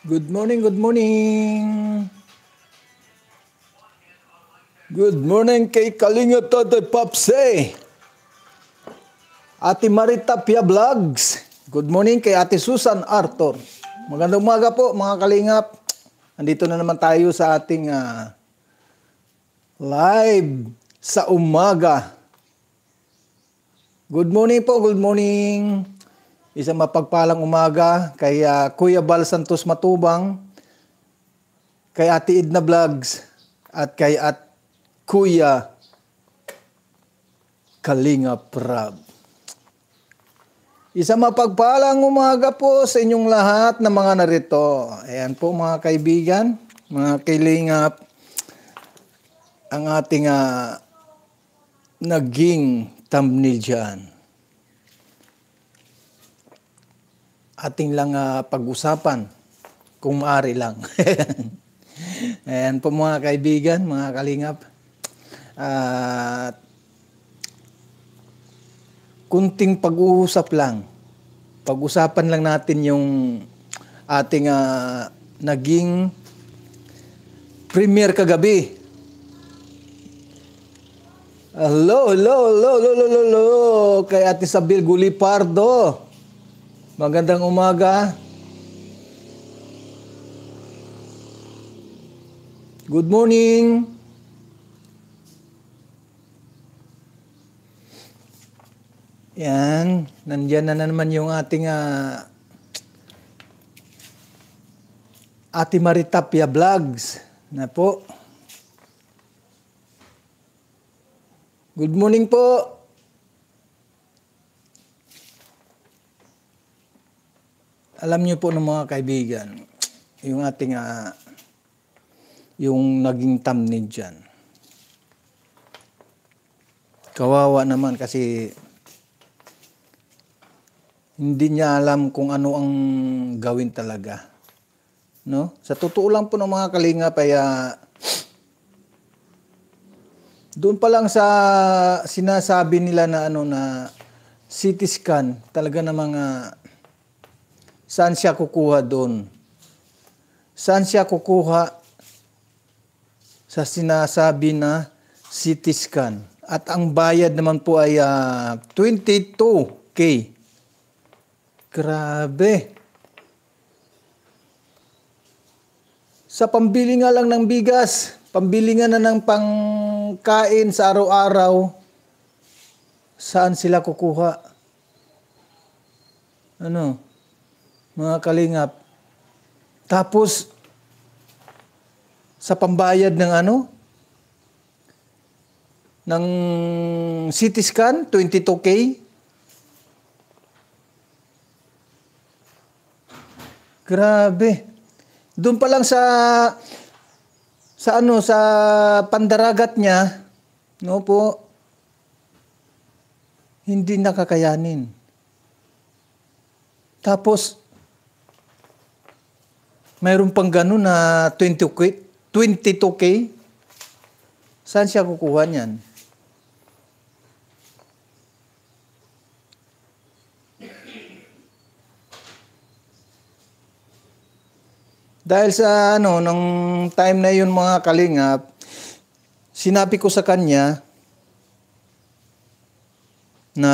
Good morning, good morning. Good morning kay Kalinga Tatay Papse. Ate Marita Pia Vlogs. Good morning kay Ate Susan Arthur. Magandang umaga po mga kalingap. Andito na naman tayo sa ating uh, live sa umaga. Good morning po, good morning. Isang mapagpalang umaga kay uh, Kuya Bal Santos Matubang, kay Ate Edna Vlogs, at kay at Kuya Kalinga Prab. Isa mapagpalang umaga po sa inyong lahat na mga narito. Ayan po mga kaibigan, mga kailingap, ang ating uh, naging thumbnail dyan. ating lang uh, pag-usapan kung maari lang. Ayan po mga kaibigan, mga kalingap. At uh, kunting pag-uusap lang. Pag-usapan lang natin yung ating uh, naging premiere kagabi. Hello, hello, hello, hello, hello, hello. Kay Ate Sabil Gulipardo. Pardo. Magandang umaga. Good morning. Yan, nandiyan na naman yung ating uh, Ate Maritapia Vlogs na po. Good morning po. Alam niyo po ng mga kaibigan, yung ating uh, yung naging thumbnail dyan. Kawawa naman kasi hindi niya alam kung ano ang gawin talaga. No? Sa totoo lang po ng mga kalinga paya doon pa lang sa sinasabi nila na ano na CT scan talaga ng mga ah, Saan siya kukuha doon? Saan siya kukuha sa sinasabi na CT scan? At ang bayad naman po ay uh, ah, 22K. Grabe. Sa pambili nga lang ng bigas, pambili nga na ng pangkain sa araw-araw, saan sila kukuha? Ano? mga kalingap. Tapos, sa pambayad ng ano? Ng CT scan, 22K. Grabe. Doon pa lang sa sa ano sa pandaragat niya, no po, hindi nakakayanin. Tapos, mayroon pang ganun na 20K, 22K. Saan siya kukuha niyan? Dahil sa ano, nung time na yun mga kalingap, sinabi ko sa kanya na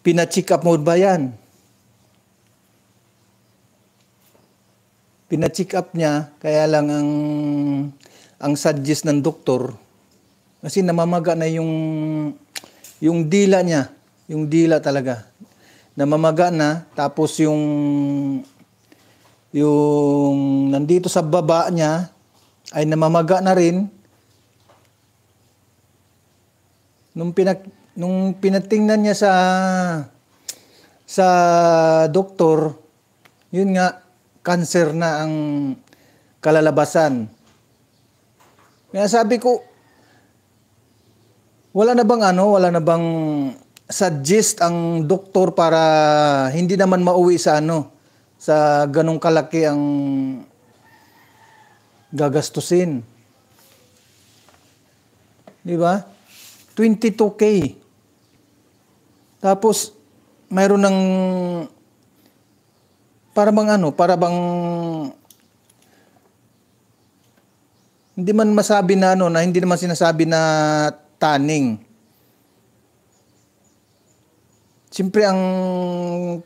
pina-check up mode ba yan? pina-check up niya, kaya lang ang ang suggest ng doktor kasi namamaga na yung yung dila niya, yung dila talaga. Namamaga na tapos yung yung nandito sa baba niya ay namamaga na rin. Nung pinak nung pinatingnan niya sa sa doktor, yun nga cancer na ang kalalabasan. Kaya sabi ko, wala na bang ano, wala na bang suggest ang doktor para hindi naman mauwi sa ano, sa ganong kalaki ang gagastusin. Di ba? 22K. Tapos, mayroon ng para bang ano, para bang hindi man masabi na ano, na hindi naman sinasabi na tanning. Siyempre ang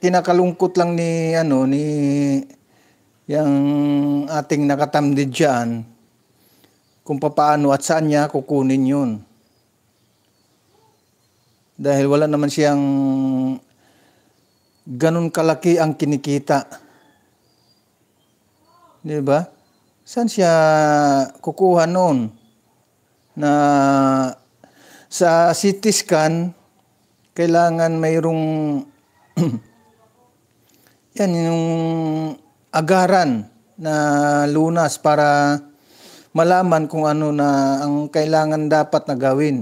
kinakalungkot lang ni ano ni yang ating nakatamdid diyan kung papaano at saan niya kukunin 'yon. Dahil wala naman siyang ganun kalaki ang kinikita. Di ba? San siya kukuha noon? Na sa CT scan, kailangan mayroong yan yung agaran na lunas para malaman kung ano na ang kailangan dapat na gawin.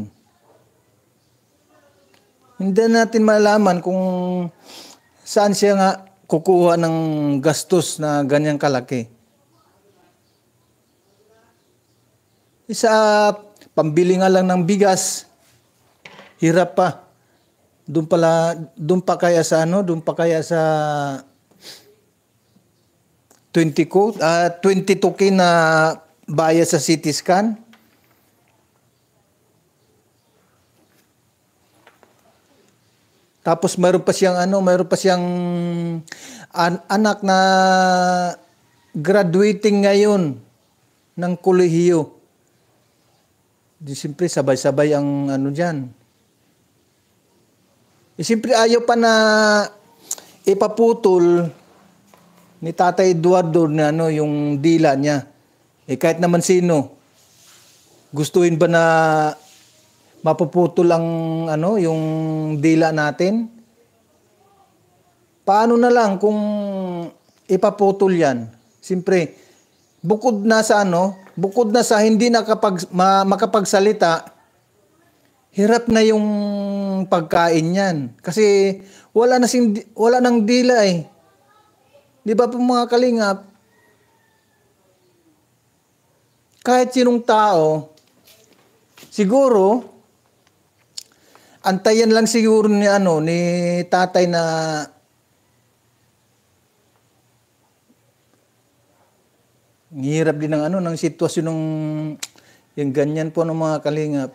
Hindi natin malaman kung saan siya nga kukuha ng gastos na ganyang kalaki? Isa, pambili nga lang ng bigas. Hirap pa. Doon pala, doon pa kaya sa ano, doon pa kaya sa 20 ko, uh, 22k na bayad sa CT scan. Tapos mayroon pa siyang ano, mayroon pa siyang an- anak na graduating ngayon ng kolehiyo. Di simple sabay-sabay ang ano diyan. E, simple ayaw pa na ipaputol ni Tatay Eduardo na ano yung dila niya. Eh kahit naman sino gustuin ba na mapuputol ang ano, yung dila natin. Paano na lang kung ipaputol 'yan? Siyempre, bukod na sa ano, bukod na sa hindi nakapag ma, makapagsalita, hirap na yung pagkain niyan kasi wala na sing wala nang dila eh. 'Di ba po mga kalingap? Kahit sinong tao siguro Antayan lang siguro ni ano ni tatay na hirap din ng ano ng sitwasyon ng yung ganyan po ng mga kalingap.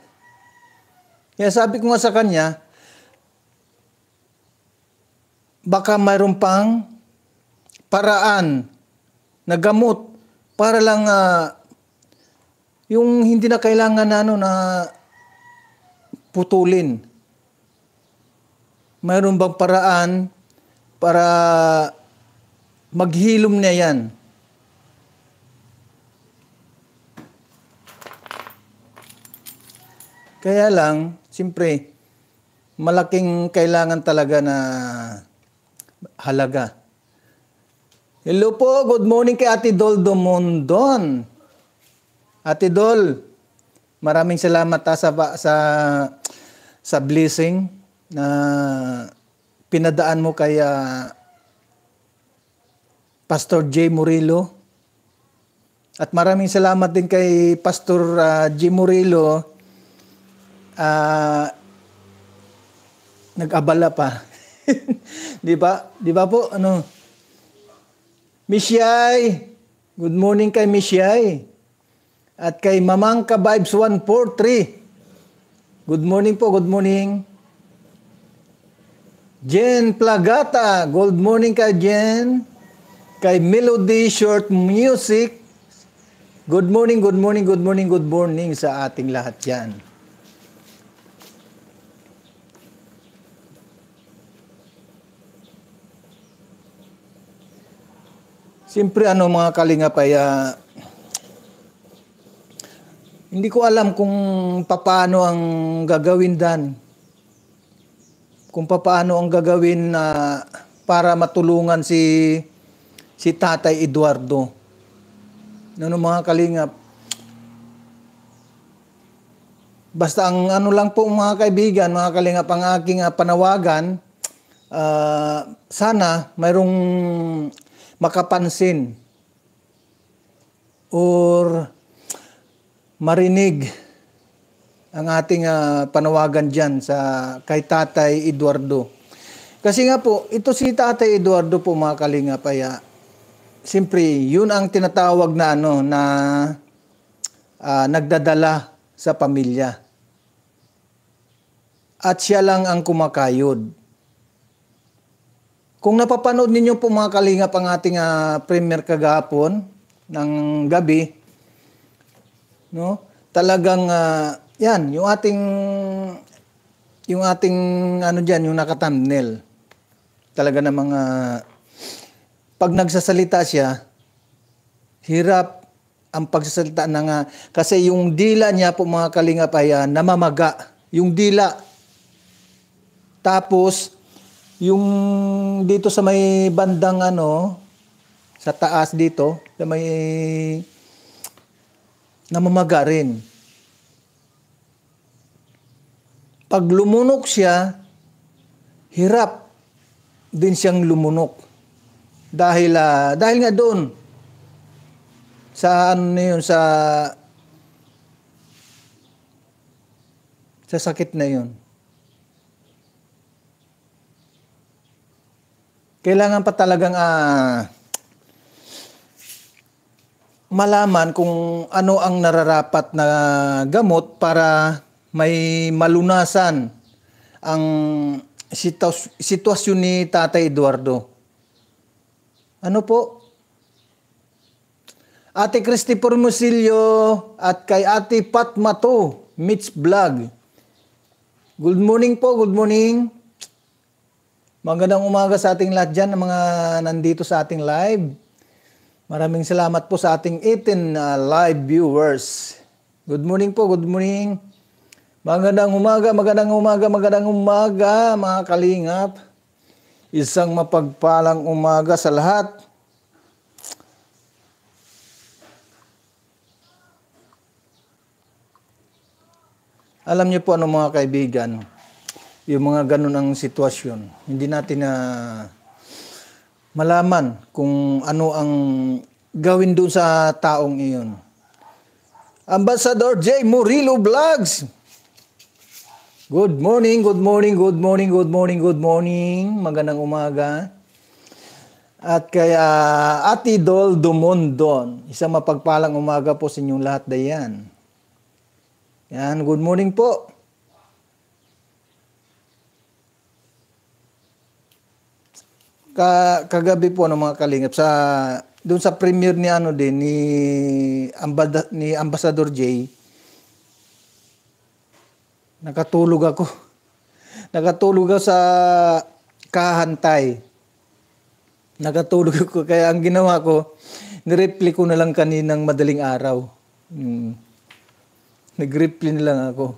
Kaya sabi ko nga sa kanya, baka mayroon pang paraan na gamot para lang uh, yung hindi na kailangan na ano na putulin mayroon bang paraan para maghilom na yan? Kaya lang, siyempre, malaking kailangan talaga na halaga. Hello po, good morning kay Ate Dol Domondon. Ate Dol, maraming salamat ha, ah, sa, sa, sa blessing na pinadaan mo kay uh, Pastor J. Murillo. At maraming salamat din kay Pastor uh, ah, J. Murillo. Uh, nag-abala pa. di ba? Di ba po? Ano? Misyay! Good morning kay Misyay. At kay Mamangka Vibes 143. Good morning po, good morning. Jen Plagata, good morning ka Jen. Kay Melody Short Music, good morning, good morning, good morning, good morning sa ating lahat yan. Siyempre ano mga kalingapay, uh, hindi ko alam kung paano ang gagawin dan kung paano ang gagawin na para matulungan si si Tatay Eduardo. Ano mga kalingap? Basta ang ano lang po mga kaibigan, mga kalingap, ang aking ah, panawagan, uh, sana mayroong makapansin or marinig ang ating uh, panawagan diyan sa kay Tatay Eduardo. Kasi nga po, ito si Tatay Eduardo po mga kalinga paya. Siyempre, yun ang tinatawag na ano na uh, nagdadala sa pamilya. At siya lang ang kumakayod. Kung napapanood ninyo po mga kalinga pang ating uh, premier kagahapon ng gabi, no? Talagang uh, yan, yung ating yung ating ano diyan, yung naka-thumbnail. Talaga na mga pag nagsasalita siya, hirap ang pagsasalita na nga kasi yung dila niya po mga kalingap ay ah, namamaga. Yung dila. Tapos yung dito sa may bandang ano sa taas dito, sa may namamaga rin. Pag lumunok siya, hirap din siyang lumunok. Dahil, uh, dahil nga doon, sa ano yun, sa sa sakit na yun. Kailangan pa talagang uh, malaman kung ano ang nararapat na gamot para may malunasan ang sitwasyon ni Tatay Eduardo. Ano po? Ate Christy Formosillo at kay Ate Pat Mato, Mitch Vlog. Good morning po, good morning. Magandang umaga sa ating lahat dyan, mga nandito sa ating live. Maraming salamat po sa ating 18 uh, ah, live viewers. Good morning po, good morning. Magandang umaga, magandang umaga, magandang umaga mga kalingap. Isang mapagpalang umaga sa lahat. Alam niyo po ano mga kaibigan, yung mga ganun ang sitwasyon. Hindi natin na malaman kung ano ang gawin doon sa taong iyon. Ambassador J. Murillo Vlogs Good morning, good morning, good morning, good morning, good morning. Magandang umaga. At kay uh, Ate Dol Dumondon, isang mapagpalang umaga po sa inyong lahat dayan. Yan, good morning po. Ka kagabi po ng ano, mga kalingap sa doon sa premiere ni ano din ni Ambad ni Ambassador Jay Nakatulog ako. Nakatulog ako sa kahantay. Nakatulog ako. Kaya ang ginawa ko, nireply ko na lang kaninang madaling araw. Hmm. Nag-reply na lang ako.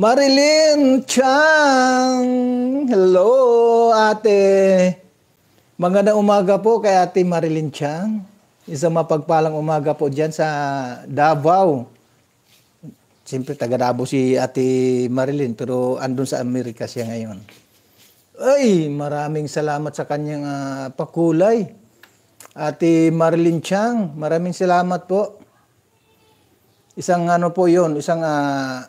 Marilyn Chang! Hello, ate! Magandang umaga po kay ate Marilyn Chang. Isang mapagpalang umaga po dyan sa Davao. Siyempre, taga-Dabo si Ate Marilyn, pero andun sa Amerika siya ngayon. Ay, maraming salamat sa kanyang uh, pakulay. Ate Marilyn Chang, maraming salamat po. Isang ano po yon, isang uh,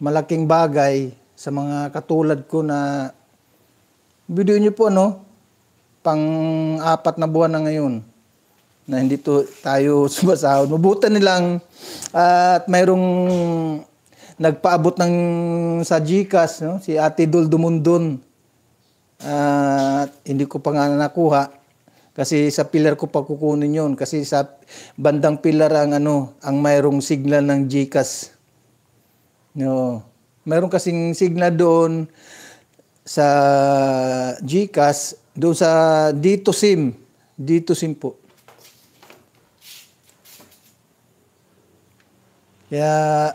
malaking bagay sa mga katulad ko na video niyo po ano, pang-apat na buwan na ngayon na hindi to, tayo sumasahod. Mabuta nilang uh, ah, at mayroong nagpaabot ng sa Gcash, no? si Ate Dul Dumundun. Uh, hindi ko pa nga nakuha kasi sa pillar ko pa kukunin yon kasi sa bandang pillar ang ano ang mayroong signal ng Gcash. No. Mayroon kasing signal doon sa GCash doon sa dito SIM. Dito SIM po. Kaya,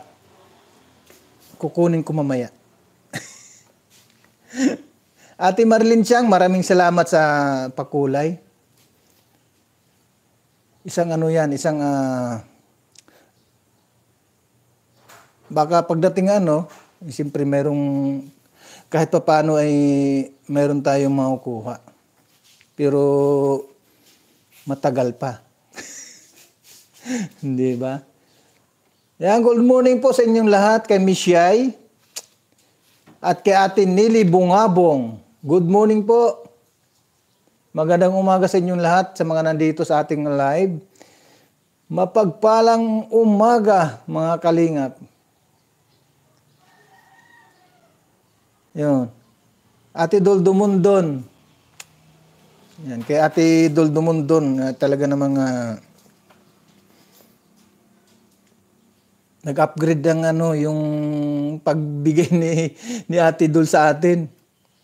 kukunin ko mamaya. Ate Marlene Chang, maraming salamat sa pakulay. Isang ano yan, isang... Uh, baka pagdating ano, siyempre merong... Kahit pa paano ay meron tayong makukuha. Pero matagal pa. Hindi ba? Yan, good morning po sa inyong lahat kay Miss Yay at kay Ate Nili Bungabong. Good morning po. Magandang umaga sa inyong lahat sa mga nandito sa ating live. Mapagpalang umaga mga kalingap. Yun. Ate Doldumundon. Yan, kay Ate Doldumundon, eh, talaga namang uh, Nag-upgrade ng ano, yung pagbigay ni, ni Ate Dol sa atin.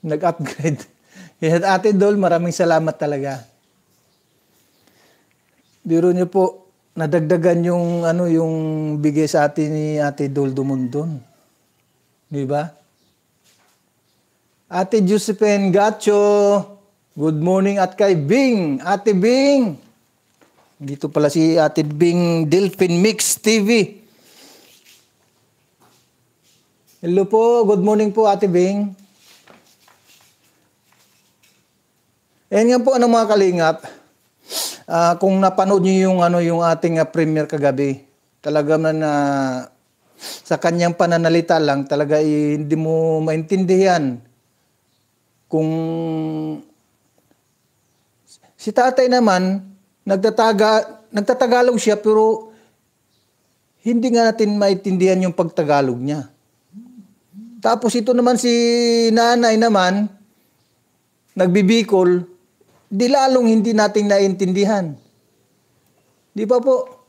Nag-upgrade. Yan, Ate Dol, maraming salamat talaga. Biro niyo po, nadagdagan yung ano yung bigay sa atin ni Ate Dol Dumundon. Di ba? Ate Josephine Gacho, good morning at kay Bing. Ate Bing. Dito pala si Ate Bing Delphin Mix TV. Hello po, good morning po Ate Bing. Ayan nga po ano mga kalingap. Uh, kung napanood niyo yung ano yung ating uh, premiere kagabi, talaga na uh, sa kanyang pananalita lang talaga eh, hindi mo maintindihan kung si tatay naman nagtataga nagtatagalog siya pero hindi nga natin maintindihan yung pagtagalog niya. Tapos ito naman si nanay naman, nagbibikol, di lalong hindi natin naintindihan. Di ba po?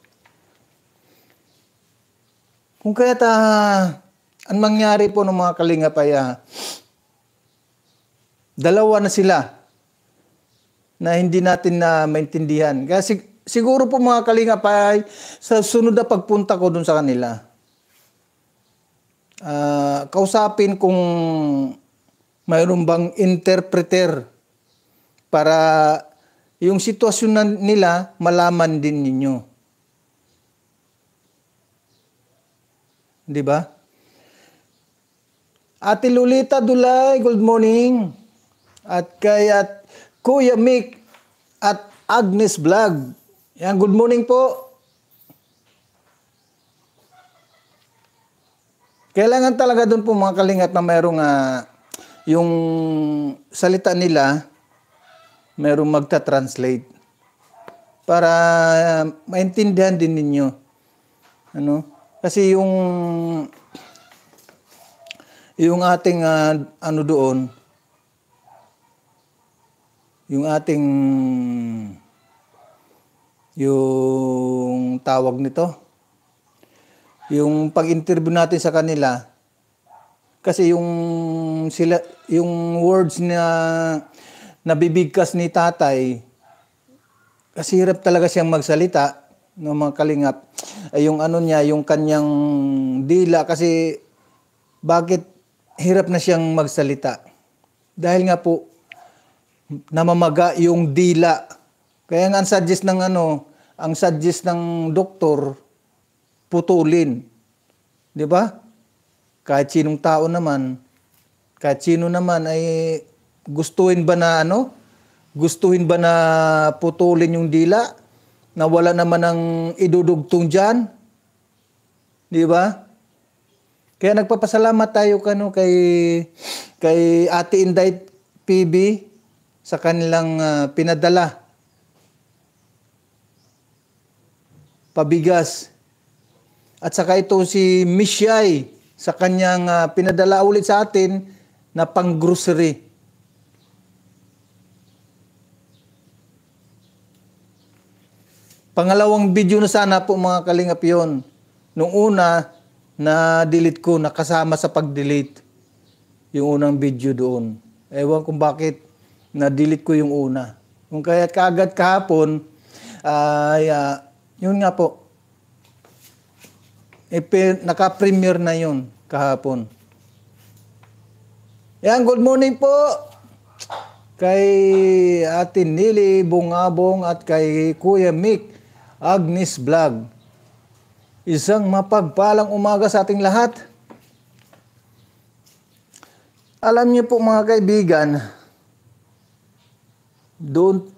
Kung kaya ta, ang mangyari po ng mga kalingapaya, ah, dalawa na sila na hindi natin na maintindihan. Kasi siguro po mga kalingapay, sa sunod na pagpunta ko dun sa kanila, uh, kausapin kung mayroon bang interpreter para yung sitwasyon nila malaman din ninyo. 'Di ba? Ate Lolita Dulay, good morning. At kay at Kuya Mick at Agnes Vlog. Yan, good morning po. Kailangan talaga doon po mga kalingat na merong uh, yung salita nila merong magta-translate para ah, maintindihan din ninyo. Ano? Kasi yung yung ating uh, ano doon yung ating yung tawag nito yung pag-interview natin sa kanila kasi yung sila yung words na nabibigkas ni tatay kasi hirap talaga siyang magsalita no mga kalingap ay yung ano niya yung kanyang dila kasi bakit hirap na siyang magsalita dahil nga po namamaga yung dila kaya nga ang suggest ng ano ang suggest ng doktor putulin. 'Di ba? Kahit sinong tao naman, kahit sino naman ay gustuin ba na ano? Gustuin ba na putulin yung dila? Na wala naman ang idudugtong diyan? 'Di ba? Kaya nagpapasalamat tayo kano kay kay Ate Inday PB sa kanilang uh, pinadala pabigas at saka ito si Mishyay sa kanyang uh, pinadala ulit sa atin na pang-grocery. Pangalawang video na sana po mga kalingap yun. Nung una, na-delete ko, nakasama sa pag-delete yung unang video doon. Ewan kung bakit na-delete ko yung una. Kung kaya kaagad kahapon, ay, uh, yun nga po, E, naka-premiere na yun kahapon. Yan, eh, good morning po kay Ate Nili Bungabong at kay Kuya Mick Agnes Vlog. Isang mapagpalang umaga sa ating lahat. Alam niyo po mga kaibigan, doon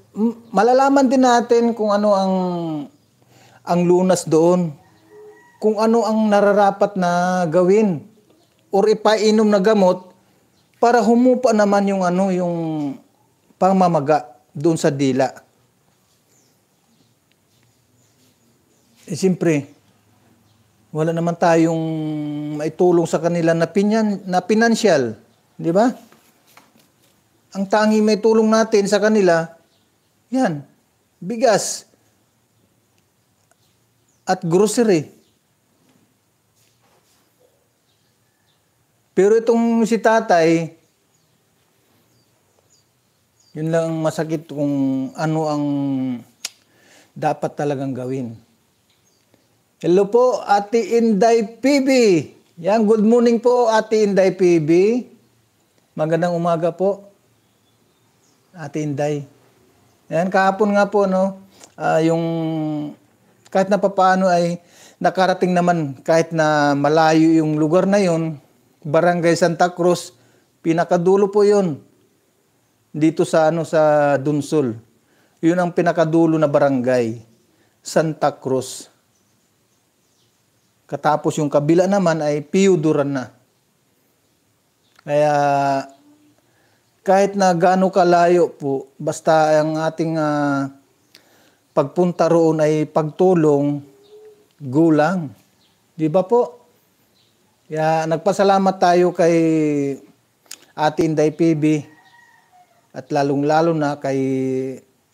malalaman din natin kung ano ang ang lunas doon kung ano ang nararapat na gawin or ipainom na gamot para humupa naman yung ano yung pamamaga doon sa dila. Eh siyempre, wala naman tayong maitulong sa kanila na, pinyan, na financial, di ba? Ang tangi may tulong natin sa kanila, yan, bigas at grocery. Pero itong si tatay, yun lang ang masakit kung ano ang dapat talagang gawin. Hello po, Ate Inday PB. Yan, good morning po, Ate Inday PB. Magandang umaga po, Ate Inday. Yan, kahapon nga po, no, uh, yung kahit na papaano ay nakarating naman kahit na malayo yung lugar na yon Barangay Santa Cruz, pinakadulo po 'yon. Dito sa ano sa Dunsol. 'Yun ang pinakadulo na barangay, Santa Cruz. Katapos yung kabila naman ay Piuduran na. Kaya kahit na gaano kalayo po, basta ang ating uh, pagpunta roon ay pagtulong, gulang. Di ba po? Kaya nagpasalamat tayo kay Ate Inday PB at lalong-lalo na kay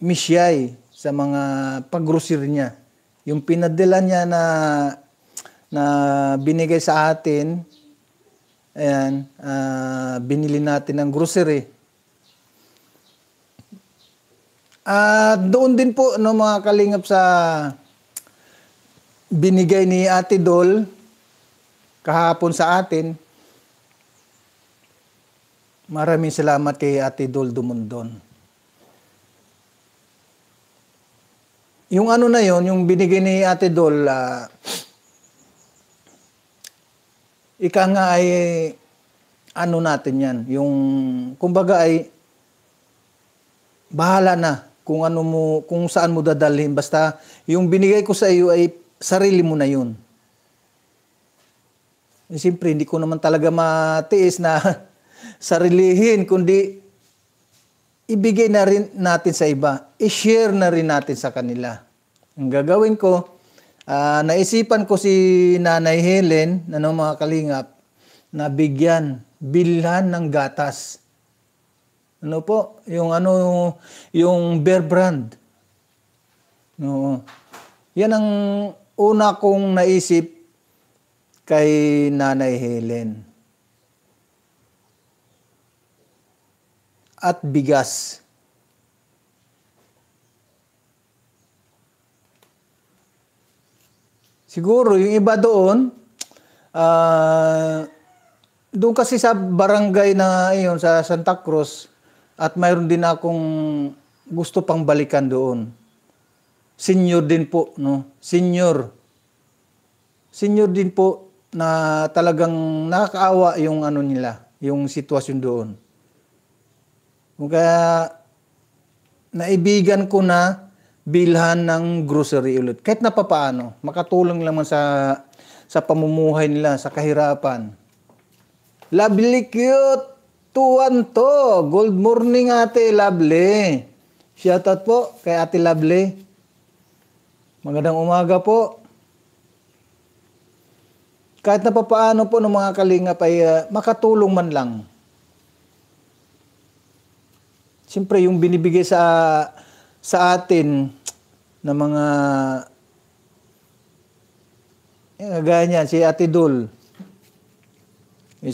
Miss Yay sa mga paggrocery niya. Yung pinadala niya na na binigay sa atin, ayan, uh, binili natin ng grocery. At uh, doon din po no mga kalingap sa binigay ni Ate Dol kahapon sa atin. Maraming salamat kay Ate Dol Dumundon. Yung ano na yon, yung binigay ni Ate Dol, uh, ika nga ay ano natin yan, yung kumbaga ay bahala na kung ano mo kung saan mo dadalhin basta yung binigay ko sa iyo ay sarili mo na yun. Eh, siyempre, hindi ko naman talaga matiis na sarilihin, kundi ibigay na rin natin sa iba. I-share na rin natin sa kanila. Ang gagawin ko, uh, naisipan ko si Nanay Helen, ano mga kalingap, na bigyan, bilhan ng gatas. Ano po? Yung ano, yung bear brand. No. Yan ang una kong naisip kay Nanay Helen. At bigas. Siguro, yung iba doon, uh, doon kasi sa barangay na iyon, sa Santa Cruz, at mayroon din akong gusto pang balikan doon. Senior din po, no? Senior. Senior din po na talagang nakakaawa yung ano nila, yung sitwasyon doon. Kaya naibigan ko na bilhan ng grocery ulit. Kahit napapaano, makatulong lang sa sa pamumuhay nila, sa kahirapan. Lovely cute! Tuwan to! Good morning ate, lovely! Shoutout po kay ate lovely. Magandang umaga po kahit na papaano po ng mga kalingap ay uh, eh, makatulong man lang. Siyempre, yung binibigay sa, sa atin ng mga eh, ganyan, si Ate Dol. Eh,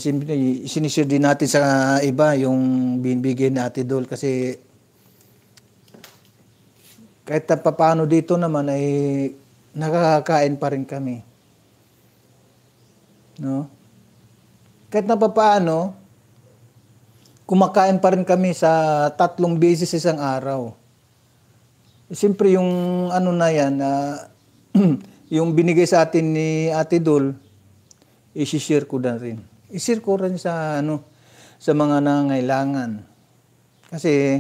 Isinishare din natin sa iba yung binibigay na Ate Dol kasi kahit na papaano dito naman ay eh, nakakakain pa rin kami. No? Kahit na papaano, kumakain pa rin kami sa tatlong beses isang araw. Eh, siyempre yung ano na yan, uh, yung binigay sa atin ni Ate Dol, isishare ko na rin. Isishare ko rin sa, ano, sa mga nangailangan. Kasi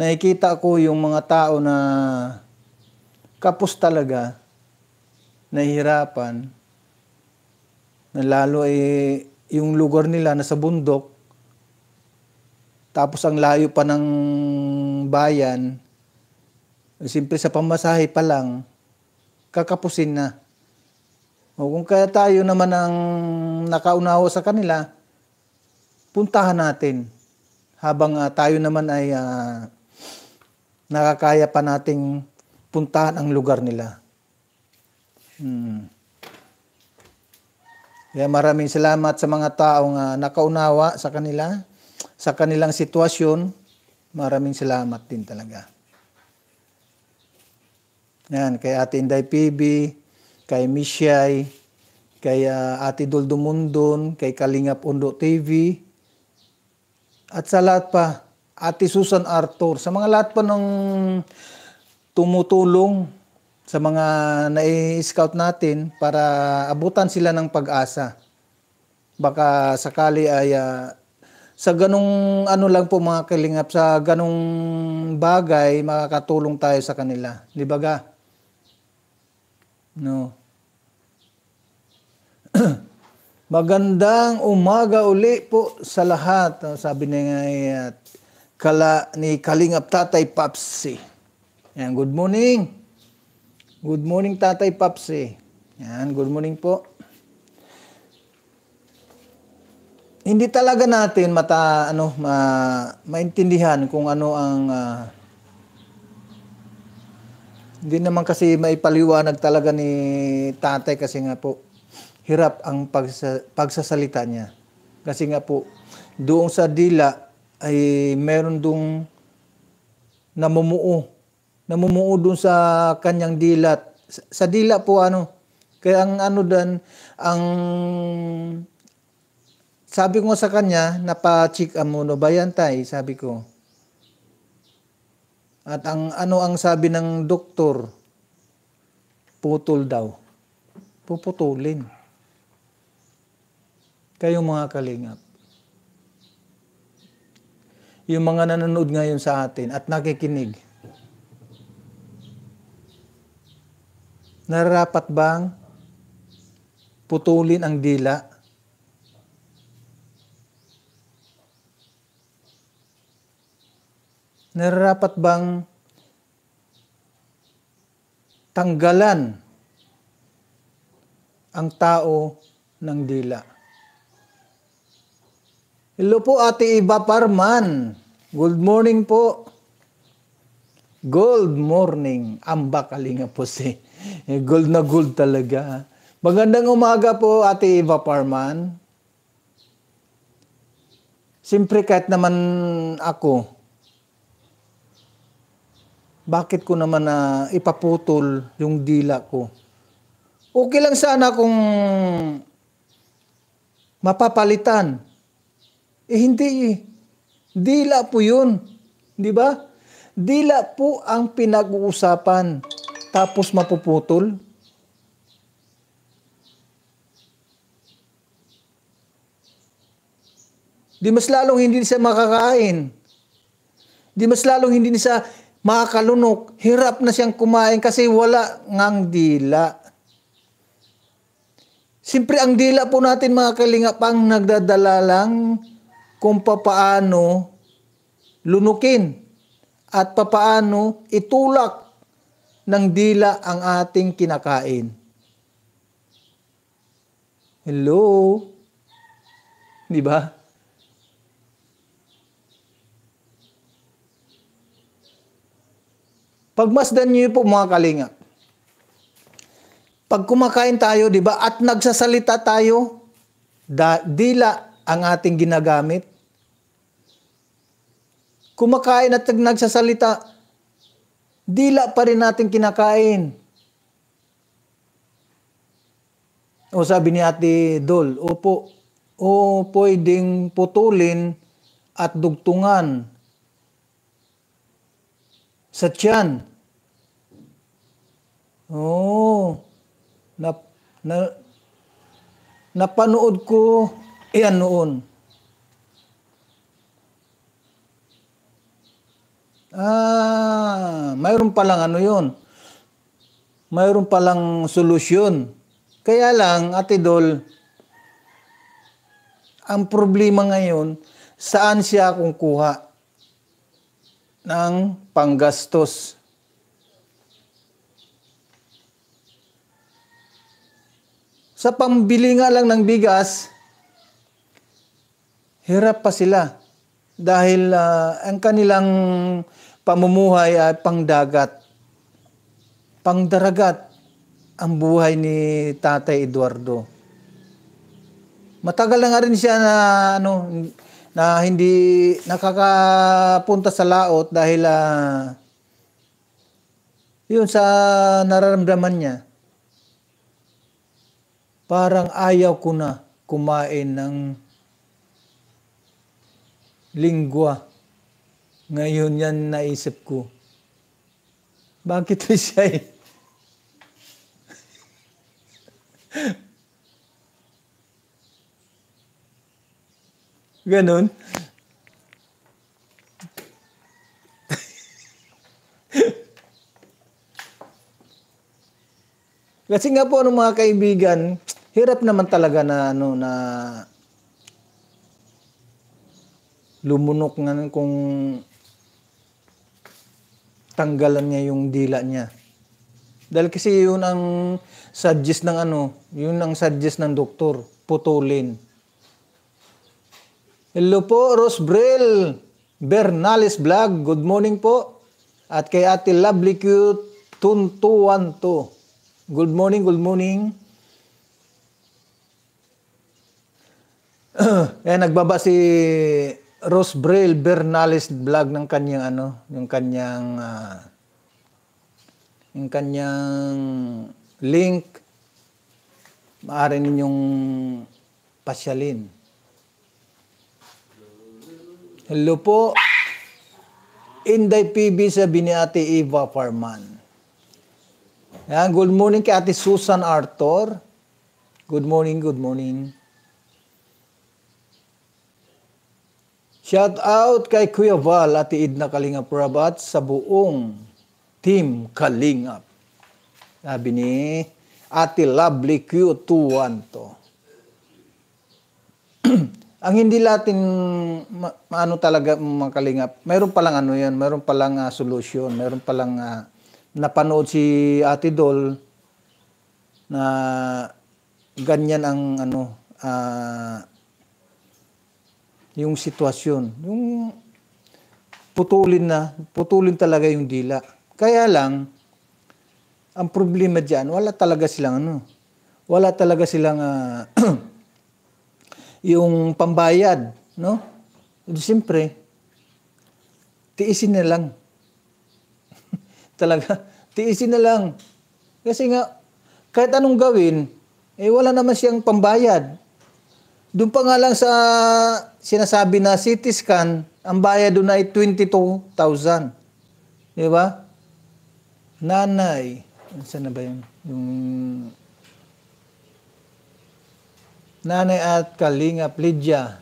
nakikita ko yung mga tao na kapos talaga, nahihirapan, na lalo eh, yung lugar nila nasa bundok, tapos ang layo pa ng bayan, eh, simple sa pamasahe pa lang, kakapusin na. O kung kaya tayo naman ang nakaunawa sa kanila, puntahan natin habang uh, tayo naman ay uh, nakakaya pa nating puntahan ang lugar nila. Hmm. Kaya maraming salamat sa mga taong uh, nakaunawa sa kanila, sa kanilang sitwasyon. Maraming salamat din talaga. Yan, kay Ate Inday PB, kay Mishay, kay uh, Ate Doldo Mundon, kay Kalingap Undo TV, at sa lahat pa, Ate Susan Arthur, sa mga lahat pa ng tumutulong sa mga nai-scout natin para abutan sila ng pag-asa. Baka sakali ay uh, sa ganong ano lang po mga kalingap, sa ganong bagay makakatulong tayo sa kanila. Di ba ga? No. Magandang umaga uli po sa lahat. Sabi ni, uh, kala, ni Kalingap Tatay Papsi. Yan, good morning. Good morning, Tatay Papsi. Eh. Yan, good morning po. Hindi talaga natin mata ano ma, maintindihan kung ano ang uh, hindi naman kasi maipaliwanag talaga ni tatay kasi nga po hirap ang pagsa, pagsasalita niya. Kasi nga po doon sa dila ay meron dong namumuo namumuo dun sa kanyang dilat. Sa, sa dila po ano, kaya ang ano dan, ang sabi ko sa kanya, napa-check amuno ba yan tay? Sabi ko. At ang ano ang sabi ng doktor, putol daw. Puputulin. Kayo mga kalingap. Yung mga nanonood ngayon sa atin at nakikinig, Nararapat bang putulin ang dila? Nararapat bang tanggalan ang tao ng dila? Hello po Ate Iba Parman. Good morning po. Good morning, Ambakalinga po si eh, gold na gold talaga. Magandang umaga po, Ate Eva Parman. Siyempre, kahit naman ako, bakit ko naman na uh, ipaputol yung dila ko? Okay lang sana kung mapapalitan. Eh hindi eh. Dila po yun. Di ba? Dila po ang pinag-uusapan tapos mapuputol? Di mas lalong hindi siya makakain. Di mas lalong hindi siya makakalunok. Hirap na siyang kumain kasi wala ngang dila. Siyempre, ang dila po natin mga kalinga pang nagdadala lang kung papaano lunukin at papaano itulak ng dila ang ating kinakain. Hello? Di ba? Pagmasdan niyo po mga kalingap. Pag kumakain tayo, di ba, at nagsasalita tayo, da, dila ang ating ginagamit. Kumakain at nagsasalita, dila pa rin natin kinakain. O sabi ni Ate Dol, opo, o pwedeng putulin at dugtungan sa tiyan. Oo. Na, na, napanood ko iyan noon. Ah, mayroon palang ano yun. Mayroon palang solusyon. Kaya lang, Ate Dol, ang problema ngayon, saan siya kukuha ng panggastos? Sa pambili nga lang ng bigas, hirap pa sila dahil uh, ang kanilang pamumuhay ay pangdagat, pangdaragat ang buhay ni Tatay Eduardo. Matagal na nga rin siya na ano na hindi nakakapunta sa laot dahil uh, yun sa nararamdaman niya. Parang ayaw ko na kumain ng lingwa. Ngayon yan naisip ko. Bakit Vishay? Eh? Ganon. Kasi nga po ano mga kaibigan, hirap naman talaga na ano na lumunok nga kung tanggalan niya yung dila niya. Dahil kasi yun ang suggest ng ano, yun ang suggest ng doktor, putulin. Hello po, Rosbril Bernalis Vlog. Good morning po. At kay Ate Lovely Cute Tuntuanto. Good morning, good morning. eh, nagbaba si Rose Rosbrel Bernales vlog ng kanyang ano, yung kanyang uh, yung kanyang link maaari ninyong pasyalin. Hello po. Inday PB sa Biniati Eva Farman. Yan, good morning kay Ate Susan Arthur. Good morning, good morning. Shout out kay Kuya Val at iid na Kalingap Rob sa buong team Kalingap. Sabi ni Ate Lovely Q212. Ang hindi latin ma- ano talaga mga Kalingap, mayroon palang ano yan, mayroon palang uh, ah, solution, mayroon palang uh, napanood si Ate Dol na ganyan ang ano uh, yung sitwasyon. Yung putulin na, putulin talaga yung dila. Kaya lang, ang problema dyan, wala talaga silang ano, wala talaga silang uh, yung pambayad, no? Siyempre, tiisin na lang. talaga, tiisin na lang. Kasi nga, kahit anong gawin, eh wala naman siyang pambayad. Doon pa nga lang sa sinasabi na CT scan, ang bayad doon ay 22,000. Di ba? Nanay. Saan na ba yun? Yung... Nanay at Kalinga Lydia.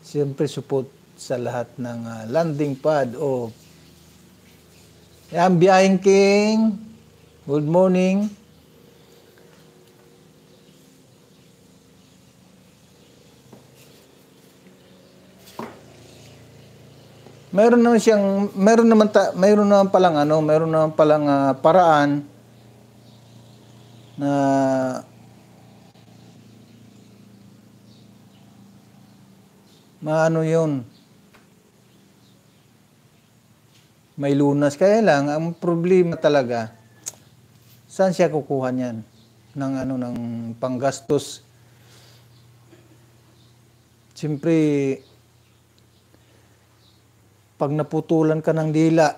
Siyempre support sa lahat ng ah, landing pad o oh. Yan, Biyahing King. Good morning. meron naman siyang meron naman ta, meron naman palang ano, meron naman palang uh, paraan na maano 'yun. May lunas kaya lang ang problema talaga saan siya kukuha niyan ng ano ng panggastos. Siyempre, pag naputulan ka ng dila,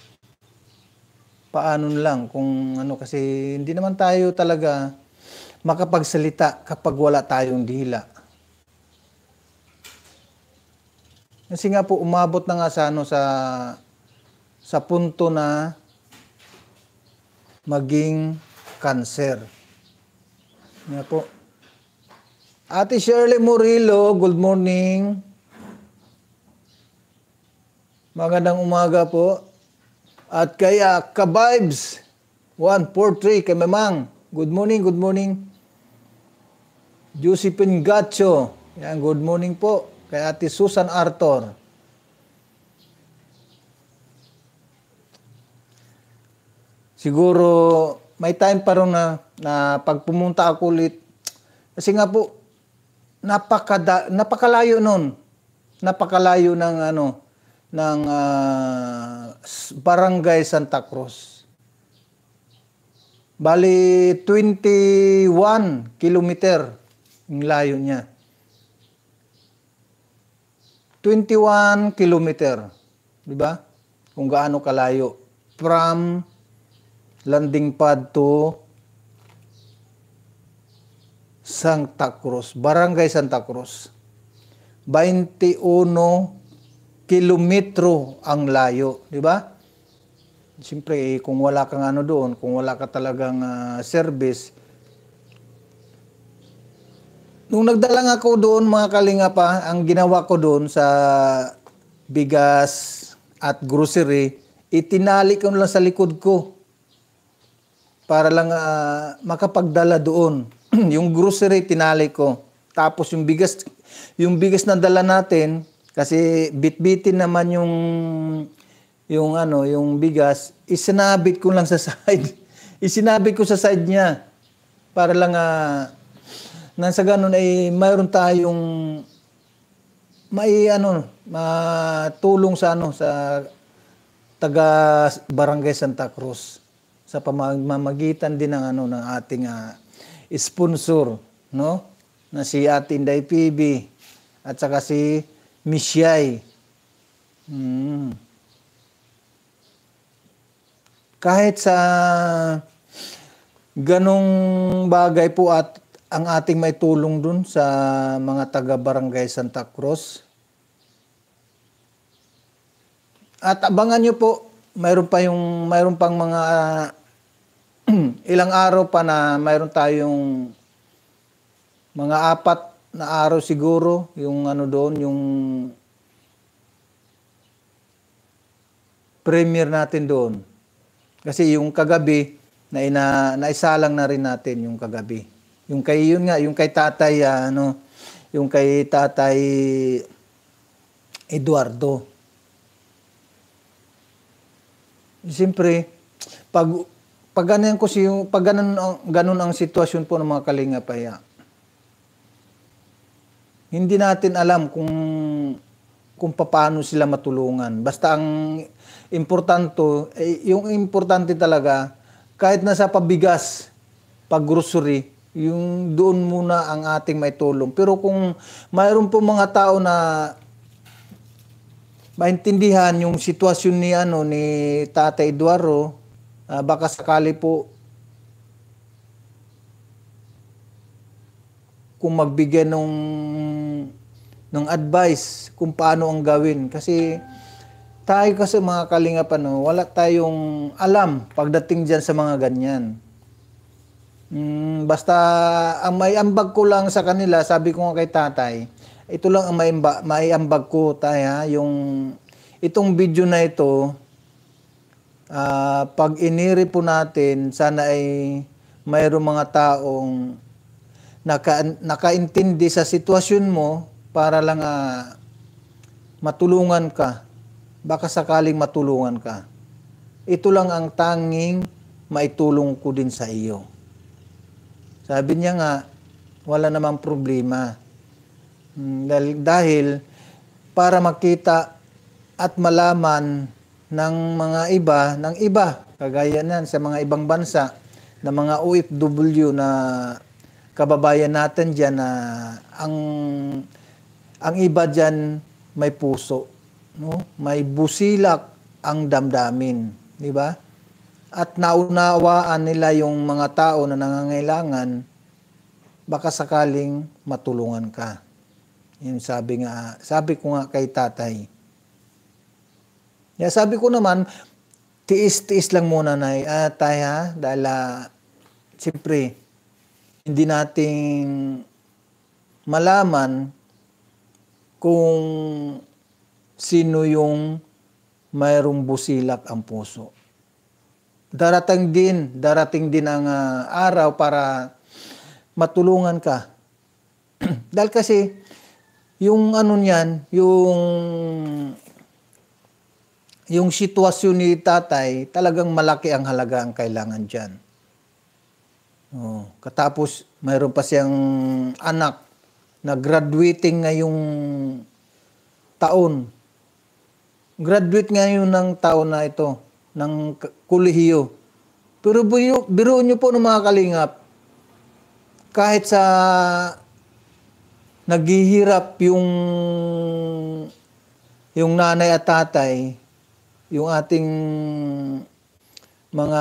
paano lang kung ano kasi hindi naman tayo talaga makapagsalita kapag wala tayong dila. Kasi nga po umabot na nga sa ano sa sa punto na maging cancer. Nga po. Ate Shirley Murillo, good morning. Magandang umaga po. At kaya, ka-vibes, 143, kay Memang. Good morning, good morning. Juicy Gacho, yan, good morning po. Kay Ate Susan Arthur. Siguro, may time pa na, na pag pumunta ako ulit. Kasi nga po, napakada, napakalayo noon. Napakalayo ng ano, ng uh, Barangay Santa Cruz. Bali, 21 kilometer ang layo niya. 21 kilometer, di ba? Kung gaano kalayo. From landing pad to Santa Cruz, Barangay Santa Cruz. 21 kilometro ang layo, di ba? Siyempre, eh, kung wala kang ano doon, kung wala ka talagang uh, service, Nung nagdala nga ako doon mga kalinga pa, ang ginawa ko doon sa bigas at grocery, itinali ko lang sa likod ko para lang uh, makapagdala doon. yung grocery tinali ko. Tapos yung bigas, yung bigas na dala natin, kasi bitbitin naman yung yung ano, yung bigas, isinabit ko lang sa side. isinabit ko sa side niya para lang uh, nang sa ganun ay eh, mayroon tayong may ano, matulong sa ano sa taga Barangay Santa Cruz sa pamamagitan din ng ano ng ating uh, sponsor, no? Na si Ate Inday PB at saka si Misyay. Hmm. Kahit sa ganong bagay po at ang ating may tulong dun sa mga taga-barangay Santa Cruz. At abangan nyo po, mayroon pa yung mayroon pang mga uh, ilang araw pa na mayroon tayong mga apat na araw siguro, yung ano doon, yung premier natin doon. Kasi yung kagabi, na ina, naisalang na rin natin yung kagabi. Yung kay, yun nga, yung kay tatay, ah, ano, yung kay tatay Eduardo. Siyempre, pag, pag ganun ko si yung pag ganun, ganun ang sitwasyon po ng mga kalinga pa kalingapaya ah, hindi natin alam kung kung paano sila matulungan. Basta ang importante, eh, yung importante talaga, kahit nasa pabigas, paggrocery, yung doon muna ang ating may tulong. Pero kung mayroon po mga tao na maintindihan yung sitwasyon ni ano ni Tata Eduardo, uh, baka sakali po kung magbigay ng ng advice kung paano ang gawin. Kasi tayo kasi mga kalingap, ano, wala tayong alam pagdating dyan sa mga ganyan. Mm, basta ang may ambag ko lang sa kanila, sabi ko nga kay tatay, ito lang ang may, ambag ko tayo ha, yung itong video na ito, uh, pag iniri po natin, sana ay mayroong mga taong naka, nakaintindi sa sitwasyon mo para lang uh, matulungan ka. Baka sakaling matulungan ka. Ito lang ang tanging maitulong ko din sa iyo. Sabi niya nga, wala namang problema. Hmm, dahil, dahil para makita at malaman ng mga iba, ng iba, kagaya nan sa mga ibang bansa, na mga OFW na kababayan natin dyan na ang ang iba dyan, may puso. No? May busilak ang damdamin. Di ba? At naunawaan nila yung mga tao na nangangailangan, baka sakaling matulungan ka. Yun sabi nga, sabi ko nga kay tatay. Yeah, sabi ko naman, tiis-tiis lang muna na ah, tay ha, dahil ah, siyempre, hindi nating malaman kung sino yung mayroong busilak ang puso. Darating din, darating din ang uh, araw para matulungan ka. Dahil kasi, yung ano niyan, yung yung sitwasyon ni tatay, talagang malaki ang halaga ang kailangan dyan. Oh, katapos, mayroon pa siyang anak na graduating ngayong taon. Graduate ngayon ng taon na ito, ng kolehiyo. Pero biro, biro nyo po ng mga kalingap, kahit sa naghihirap yung yung nanay at tatay, yung ating mga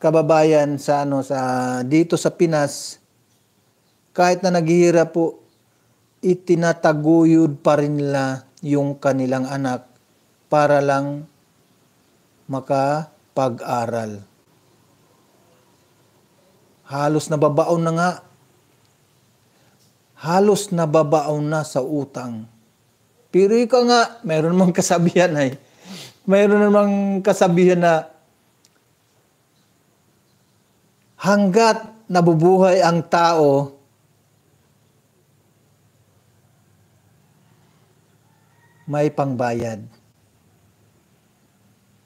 kababayan sa ano sa dito sa Pinas, kahit na naghihirap po, itinataguyod pa rin nila yung kanilang anak para lang makapag-aral. Halos nababaon na nga. Halos nababaon na sa utang. Pero ikaw nga, mayroon namang kasabihan ay. Mayroon namang kasabihan na hanggat nabubuhay ang tao, may pangbayad.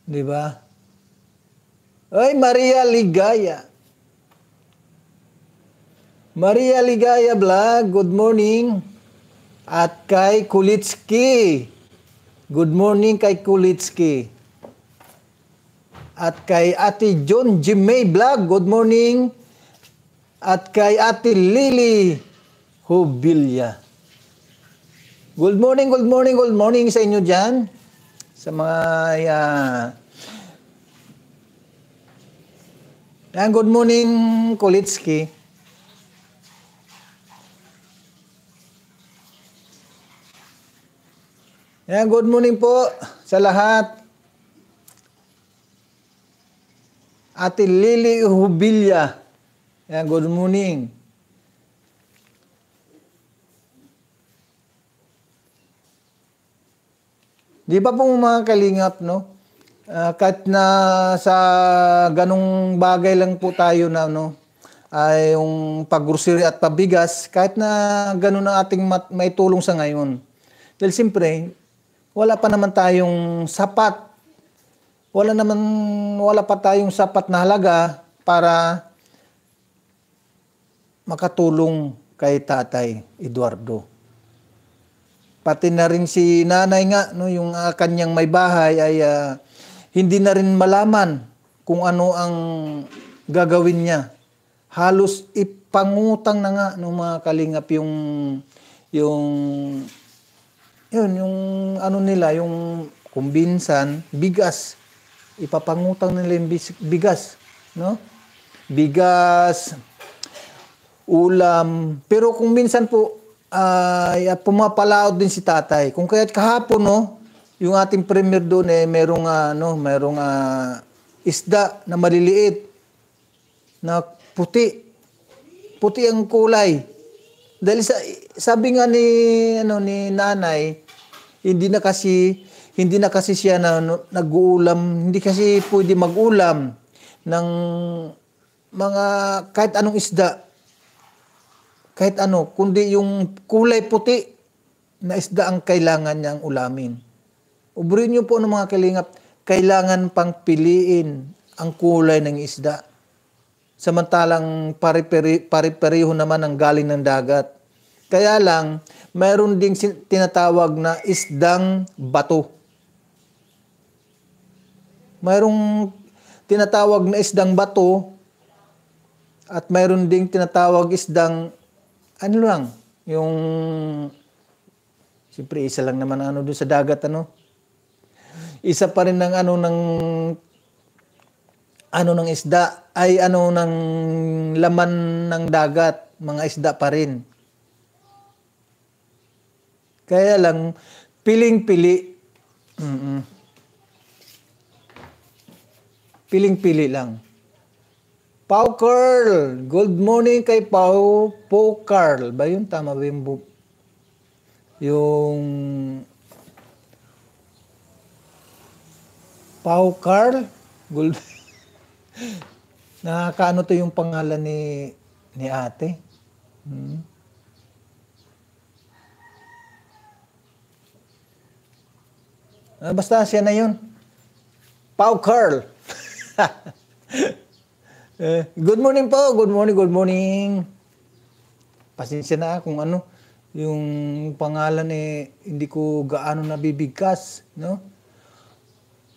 Di ba? Ay, Maria Ligaya. Maria Ligaya Vlog, good morning. At kay Kulitsky. Good morning kay Kulitsky. At kay Ate John Jimay Vlog, good morning. At kay Ate Lily Hubilya. Good morning, good morning, good morning sa inyo dyan. Sa mga... Uh, ah, And good morning, Kulitsky. Yan, good morning po sa lahat. Ate Lily Hubilya. Yan, good morning. Di ba pong mga kalingap, no? Uh, kahit na sa ganong bagay lang po tayo na, no? Ay yung paggrocery at pabigas, kahit na ganun ang ating mat- may tulong sa ngayon. Dahil siyempre, wala pa naman tayong sapat. Wala naman, wala pa tayong sapat na halaga para makatulong kay Tatay Eduardo. Pati na rin si nanay nga, no, yung uh, kanyang may bahay ay uh, hindi na rin malaman kung ano ang gagawin niya. Halos ipangutang na nga no, mga kalingap yung yung yun, yung ano nila, yung kumbinsan, bigas. Ipapangutang nila yung bigas. No? Bigas, ulam. Pero kung minsan po, ay uh, pumapalaot din si tatay. Kung kaya't kahapon, no, yung ating premier doon, eh, merong, uh, ah, no, merong uh, isda na maliliit, na puti. Puti ang kulay. Dahil sa, sabi nga ni, ano, ni nanay, hindi na kasi, hindi na kasi siya na, no, nag-uulam, hindi kasi pwede mag-ulam ng mga kahit anong isda kahit ano, kundi yung kulay puti na isda ang kailangan niyang ulamin. Uburin niyo po ng mga kalingap, kailangan pang piliin ang kulay ng isda. Samantalang pariperi, pariperiho naman ang galing ng dagat. Kaya lang, mayroon ding tinatawag na isdang bato. Mayroong tinatawag na isdang bato at mayroon ding tinatawag isdang ano lang, yung, siyempre isa lang naman ano doon sa dagat, ano? Isa pa rin ng ano ng, ano ng isda, ay ano ng laman ng dagat, mga isda pa rin. Kaya lang, piling-pili. mm Piling-pili lang. Pau Carl. Good morning kay Pau. Pau Carl. Ba yun? Tama ba yung... Bu- yung... Pau Carl? Good... Nakakaano to yung pangalan ni ni ate? Hmm? Ah, basta siya na yun. Pau Carl. Eh, good morning po. Good morning, good morning. Pasensya na kung ano. Yung pangalan eh, hindi ko gaano nabibigkas. No?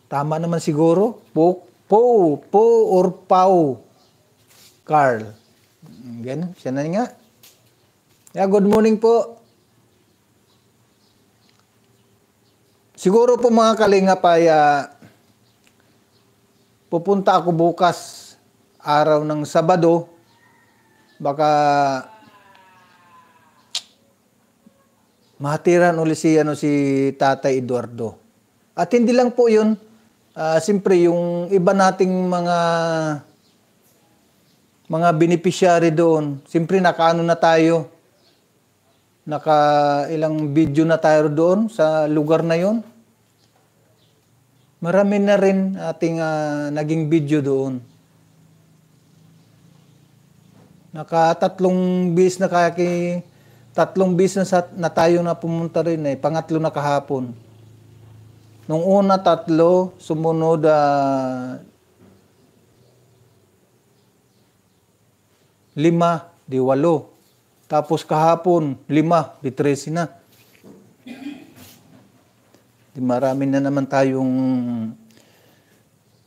Tama naman siguro. Po, po, po or pau. Carl. Ganun, siya na nga. Yeah, good morning po. Siguro po mga kalinga pa, uh, ah, pupunta ako bukas araw ng Sabado, baka mahatiran ulit si, ano, si Tatay Eduardo. At hindi lang po yun, uh, siyempre yung iba nating mga mga beneficiary doon, siyempre nakaano na tayo, naka ilang video na tayo doon sa lugar na yon. Marami na rin ating uh, naging video doon Nakatatlong bis na kaki tatlong bis na, sa, na tayo na pumunta rin eh, pangatlo na kahapon. Nung una tatlo, sumunod uh, lima, di walo. Tapos kahapon, lima, di tresi na. Di marami na naman tayong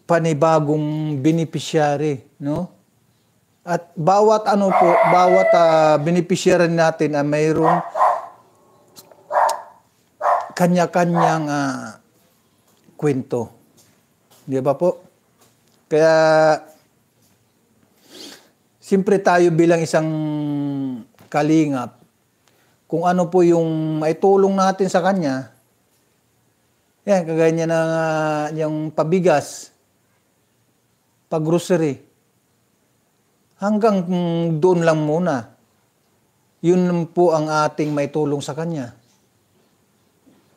panibagong beneficiary, no? At bawat ano po, bawat uh, beneficiary natin ay uh, mayroong kanya-kanyang uh, kwento. Di ba po? Kaya, siyempre tayo bilang isang kalingap, kung ano po yung maitulong natin sa kanya, yan, kagaya niya ng uh, ah, yung pabigas, pag-grocery, hanggang doon lang muna. Yun po ang ating may tulong sa Kanya.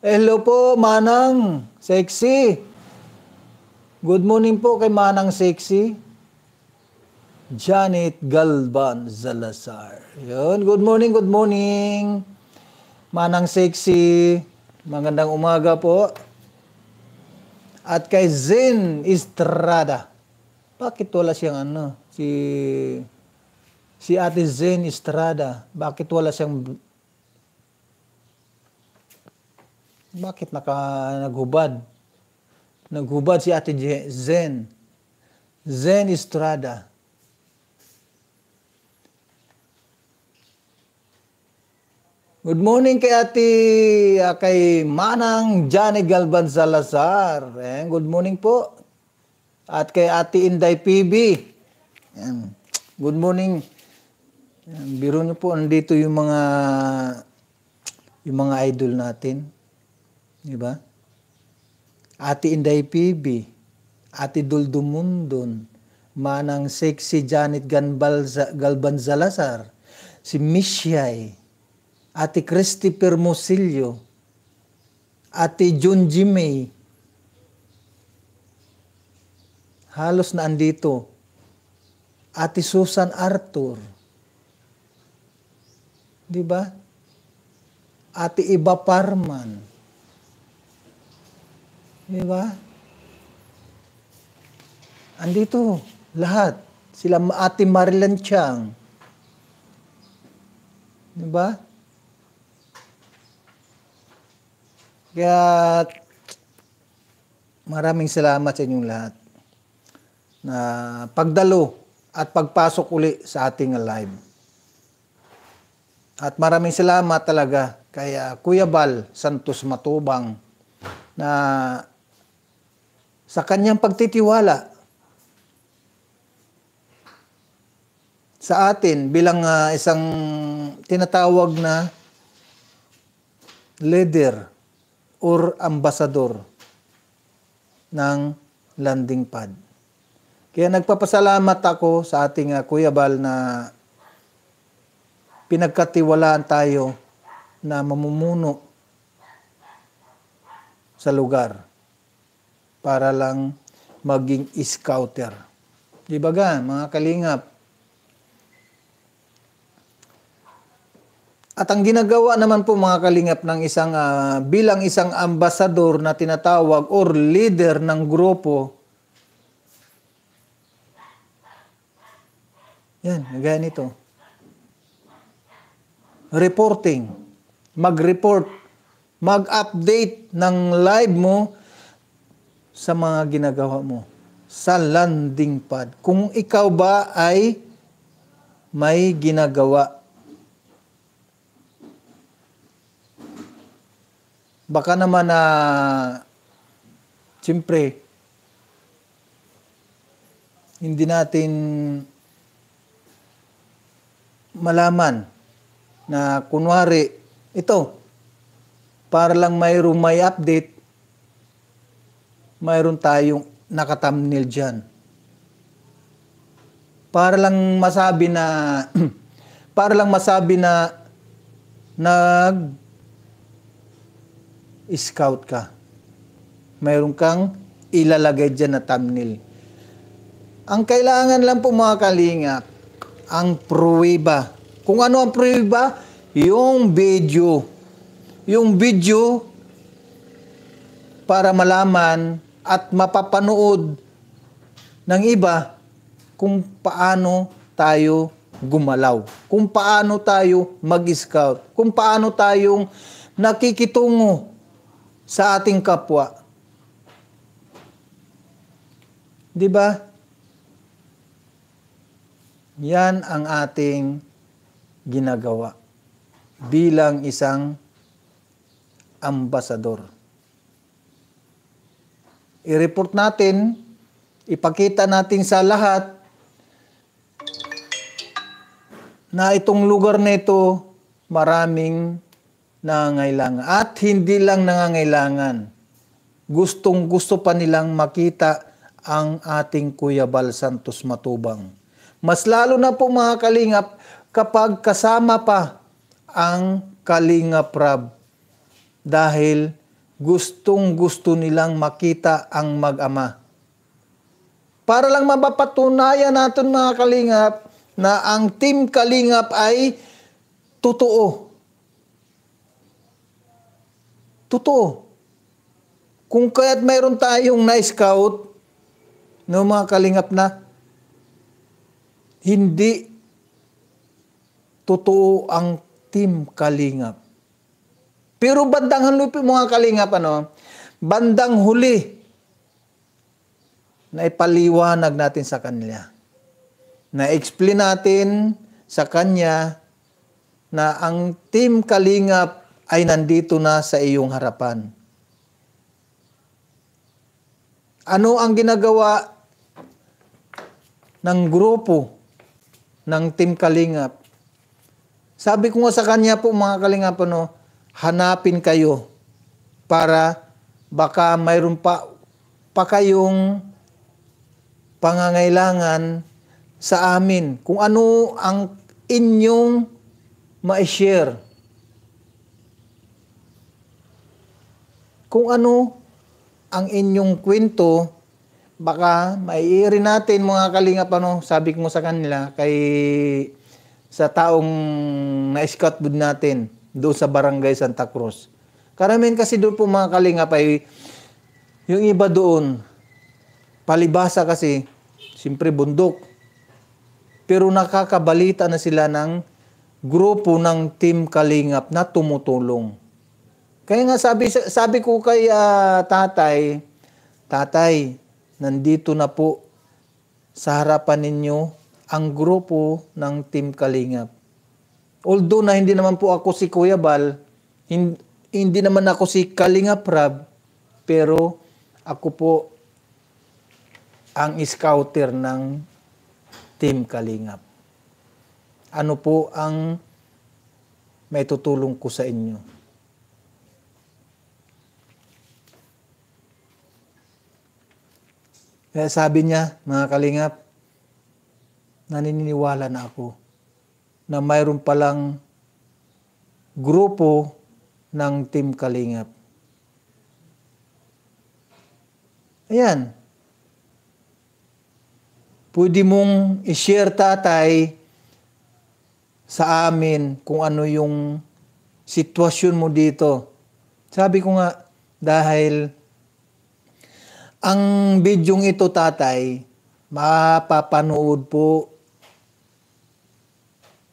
Hello po, Manang Sexy. Good morning po kay Manang Sexy. Janet Galban Zalazar. Yun, good morning, good morning. Manang Sexy. Magandang umaga po. At kay Zen Estrada. Bakit wala siyang ano? si si Ate Zen Estrada, bakit wala siyang bakit naka naghubad? Naghubad si Ate Zen. Zen Estrada. Good morning kay Ate ah, kay Manang Johnny Galban Salazar. And good morning po. At kay Ate Inday PB. Good morning. Biro nyo po, andito yung mga yung mga idol natin. Di ba? Ate Inday PB, Ate Duldumundon, Manang Sexy Janet Ganbalza, Galbanzalazar, si Mishay, Ate Christopher Mosilio, Ate June Jimmy, halos na andito Ate Susan Arthur. Di ba? Ate Iba Parman. Di ba? Andito lahat. Sila Ate Marilyn Chang. Di ba? Kaya maraming salamat sa inyong lahat na pagdalo at pagpasok uli sa ating live. At maraming salamat talaga kay ah, Kuya Bal Santos Matubang na sa kanyang pagtitiwala sa atin bilang uh, isang tinatawag na leader or ambassador ng landing pad. Kaya nagpapasalamat ako sa ating uh, Kuya Bal na pinagkatiwalaan tayo na mamumuno sa lugar para lang maging scouter. Di ba mga kalingap? At ang ginagawa naman po mga kalingap ng isang uh, bilang isang ambasador na tinatawag or leader ng grupo Yan, ganito. Reporting. Mag-report. Mag-update ng live mo sa mga ginagawa mo sa landing pad. Kung ikaw ba ay may ginagawa. Baka naman na ah, siyempre hindi natin malaman na kunwari ito para lang mayroong may update mayroon tayong nakatamnil diyan para lang masabi na para lang masabi na nag scout ka mayroon kang ilalagay diyan na thumbnail ang kailangan lang po mga kalingap ang pruweba. Kung ano ang pruweba? Yung video. Yung video para malaman at mapapanood ng iba kung paano tayo gumalaw, kung paano tayo mag-scout, kung paano tayong nakikitungo sa ating kapwa. 'Di ba? Yan ang ating ginagawa bilang isang ambasador. I-report natin, ipakita natin sa lahat na itong lugar na ito maraming nangangailangan. At hindi lang nangangailangan. Gustong gusto pa nilang makita ang ating Kuya Bal Santos Matubang. Mas lalo na po mga kalingap kapag kasama pa ang kalingap rab. Dahil gustong gusto nilang makita ang mag-ama. Para lang mapapatunayan natin mga kalingap na ang team kalingap ay totoo. Totoo. Kung kaya't mayroon tayong na-scout, no mga kalingap na hindi totoo ang Team Kalingap. Pero bandang huli mga Kalingap, ano, bandang huli, na ipaliwanag natin sa Kanya. Na-explain natin sa Kanya na ang Team Kalingap ay nandito na sa iyong harapan. Ano ang ginagawa ng grupo ng Team Kalingap. Sabi ko nga sa kanya po mga Kalingap, ano, hanapin kayo para baka mayroon pa, pa kayong pangangailangan sa amin. Kung ano ang inyong ma-share. Kung ano ang inyong kwento baka maiiri natin mga kalinga pa no, sabi ko sa kanila kay sa taong na-scout bud natin doon sa barangay Santa Cruz. Karamihan kasi doon po mga kalinga pa, yung iba doon palibasa kasi siyempre bundok. Pero nakakabalita na sila ng grupo ng team kalingap na tumutulong. Kaya nga sabi sabi ko kay uh, tatay, tatay, nandito na po sa harapan ninyo ang grupo ng Team Kalingap. Although na hindi naman po ako si Kuya Bal, hindi, naman ako si Kalingap Rab, pero ako po ang scouter ng Team Kalingap. Ano po ang may tutulong ko sa inyo? Kaya sabi niya, mga kalingap, naniniwala na ako na mayroon palang grupo ng Team Kalingap. Ayan. Pwede mong i-share tatay sa amin kung ano yung sitwasyon mo dito. Sabi ko nga, dahil ang bidyong ito, tatay, mapapanood po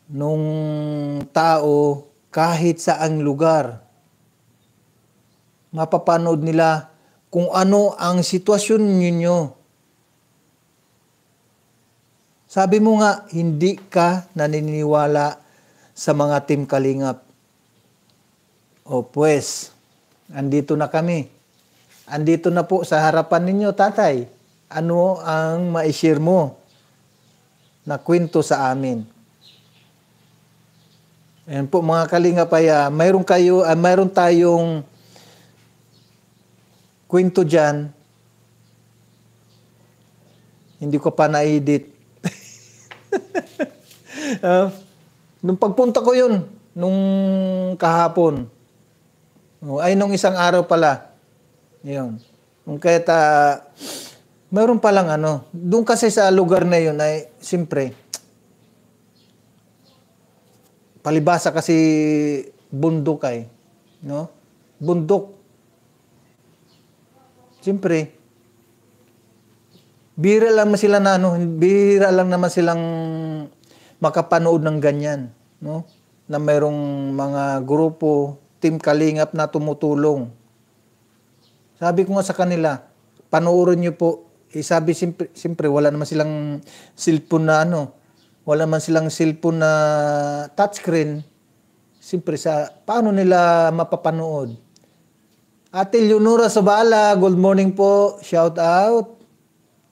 nung tao kahit sa ang lugar. Mapapanood nila kung ano ang sitwasyon ninyo. Sabi mo nga, hindi ka naniniwala sa mga team kalingap. O pues, andito na kami. Andito na po sa harapan ninyo, tatay. Ano ang maishare mo na kwento sa amin? Ayan po mga kalinga paya, ah, mayroon kayo, uh, mayroon tayong kwento dyan. Hindi ko pa na-edit. uh, nung pagpunta ko yun, nung kahapon, oh, ay nung isang araw pala, yun. Kaya ta, mayroon palang ano, doon kasi sa lugar na yun ay, siyempre, palibasa kasi bundok ay, no? Bundok. Siyempre, bira lang naman sila na, ano, bira lang naman silang makapanood ng ganyan, no? Na mayroong mga grupo, team kalingap na tumutulong sabi ko nga sa kanila, panoorin niyo po. Eh, sabi simpre, wala naman silang cellphone na ano. Wala naman silang cellphone na touchscreen. Simpre, sa, paano nila mapapanood? Ate Leonora Sabala, good morning po. Shout out.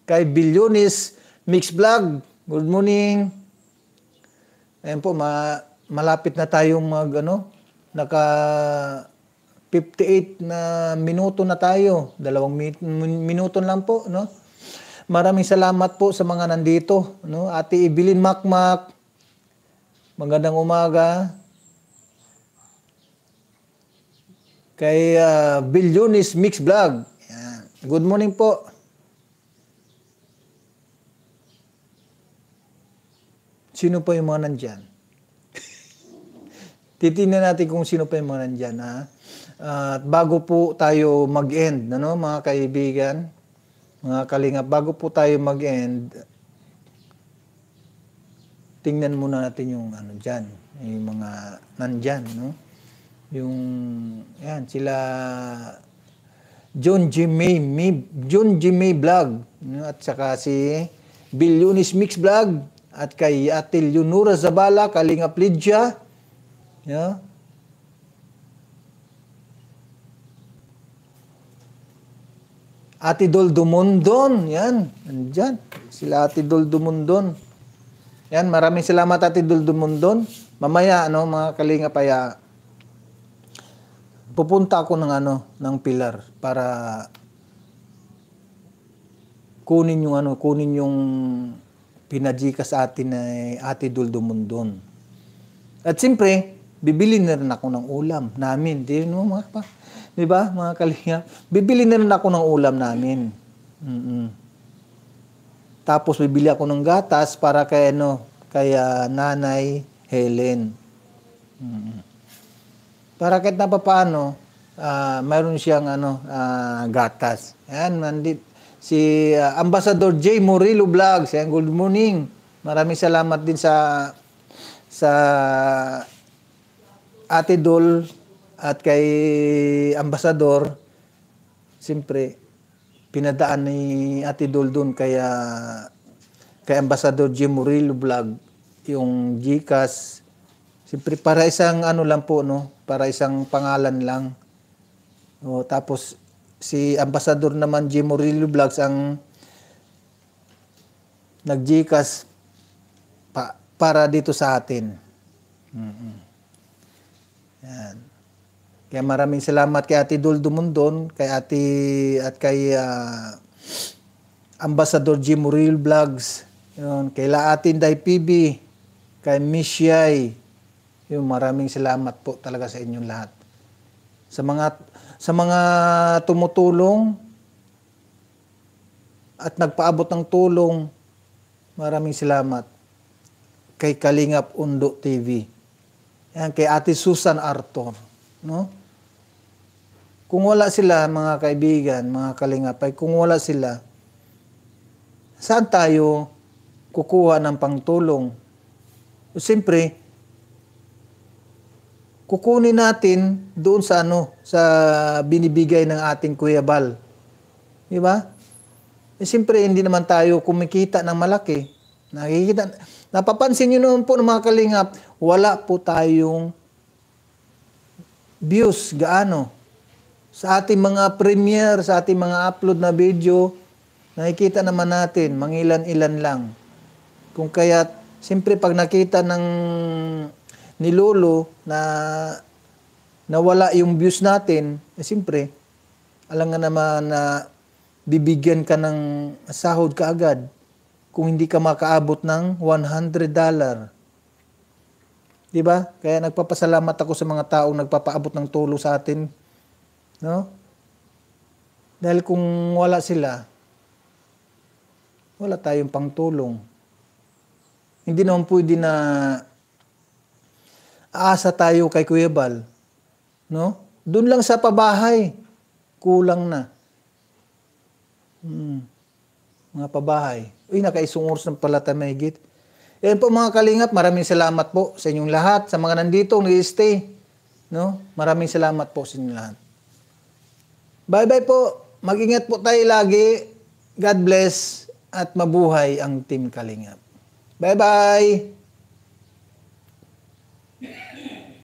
Kay Billionis Mix Vlog, good morning. Ayan po, ma malapit na tayong mag, ano, naka 58 na minuto na tayo. Dalawang minuto lang po, no? Maraming salamat po sa mga nandito, no? Ate Ibilin Makmak. Magandang umaga. Kay uh, ah, Billionis Mix Vlog. Good morning po. Sino pa yung mga nandyan? Titingnan natin kung sino pa yung mga nandyan, ha? At uh, bago po tayo mag-end, ano, mga kaibigan, mga kalinga, bago po tayo mag-end, tingnan muna natin yung ano diyan, yung mga nandiyan, no? Yung yan sila John G. May, John G. Vlog no? at saka si Bill Yunis Mix Vlog at kay Atil Yunura Zabala, Kalinga Lidya, no? Ate Dol Dumundon. Yan, nandyan. Sila Ate Dol Dumundon. Yan, maraming salamat Ate Dol Dumundon. Mamaya, ano, mga kalinga paya, pupunta ako ng ano, ng pilar para kunin yung ano, kunin yung pinajika sa atin na Ate Dol Dumundon. At siyempre, bibili na rin ako ng ulam namin. Di mo mga pa 'Di ba, mga kalinga? Bibili na rin ako ng ulam namin. Mm-mm. Tapos bibili ako ng gatas para kay ano, kay ah, Nanay Helen. Mm-mm. Para kahit na paano, uh, ah, mayroon siyang ano, uh, gatas. Ayan, mandit. Si uh, Ambassador J. Murillo Vlogs. Ayan, good morning. Maraming salamat din sa sa Ate Dol at kay ambasador siyempre pinadaan ni Ate doon kaya kay ambasador Jim Murillo vlog yung GCash siyempre para isang ano lang po no para isang pangalan lang o, tapos si ambasador naman Jim Murillo vlogs ang nag GCash pa, para dito sa atin mm-hmm. yan kaya maraming salamat kay Ate Dul Dumundon, kay Ate at kay uh, Ambassador Jim Real Vlogs, yun, kay Laatin Day PB, kay Miss Yay. Yun, maraming salamat po talaga sa inyong lahat. Sa mga sa mga tumutulong at nagpaabot ng tulong, maraming salamat kay Kalingap Undo TV. Yan, kay Ate Susan Arton. No? Kung wala sila, mga kaibigan, mga kalingapay, kung wala sila, saan tayo kukuha ng pangtulong? Siyempre, kukunin natin doon sa ano, sa binibigay ng ating Kuya Bal. Di ba? Eh, siyempre, hindi naman tayo kumikita ng malaki. Nakikita, napapansin nyo naman po ng mga kalingap, wala po tayong views gaano sa ating mga premiere, sa ating mga upload na video, nakikita naman natin, mangilan-ilan lang. Kung kaya, siyempre pag nakita ng ni Lolo na nawala yung views natin, eh, siyempre, alam nga naman na bibigyan ka ng sahod kaagad kung hindi ka makaabot ng $100. Diba? Kaya nagpapasalamat ako sa mga taong nagpapaabot ng tulong sa atin No? Dahil kung wala sila, wala tayong pangtulong. Hindi naman pwede na aasa tayo kay Kuya Bal. No? Doon lang sa pabahay, kulang na. Hmm. Mga pabahay. Uy, nakaisong ng palata tayo mahigit. Yan po mga kalingap, maraming salamat po sa inyong lahat, sa mga nandito, nag-stay. No? Maraming salamat po sa inyong lahat. Bye-bye po. Mag-ingat po tayo lagi. God bless at mabuhay ang Team Kalinga. Bye-bye!